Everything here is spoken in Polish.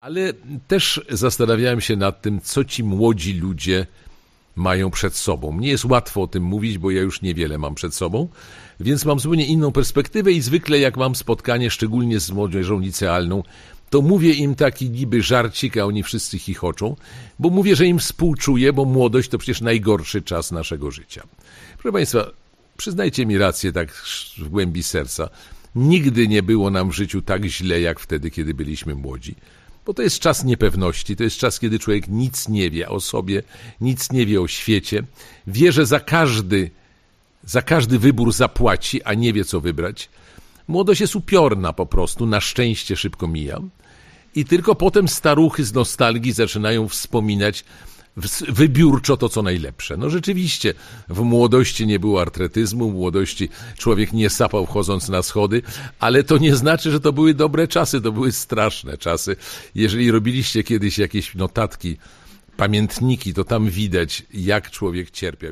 Ale też zastanawiałem się nad tym, co ci młodzi ludzie mają przed sobą. nie jest łatwo o tym mówić, bo ja już niewiele mam przed sobą, więc mam zupełnie inną perspektywę i zwykle jak mam spotkanie, szczególnie z młodzieżą licealną, to mówię im taki niby żarcik, a oni wszyscy chichoczą, bo mówię, że im współczuję, bo młodość to przecież najgorszy czas naszego życia. Proszę Państwa, przyznajcie mi rację tak w głębi serca. Nigdy nie było nam w życiu tak źle, jak wtedy, kiedy byliśmy młodzi. Bo to jest czas niepewności, to jest czas, kiedy człowiek nic nie wie o sobie, nic nie wie o świecie, wie, że za każdy, za każdy wybór zapłaci, a nie wie, co wybrać. Młodość jest upiorna po prostu, na szczęście szybko mija. I tylko potem staruchy z nostalgii zaczynają wspominać wybiórczo to, co najlepsze. No rzeczywiście, w młodości nie było artretyzmu, w młodości człowiek nie sapał chodząc na schody, ale to nie znaczy, że to były dobre czasy, to były straszne czasy. Jeżeli robiliście kiedyś jakieś notatki, pamiętniki, to tam widać, jak człowiek cierpiał.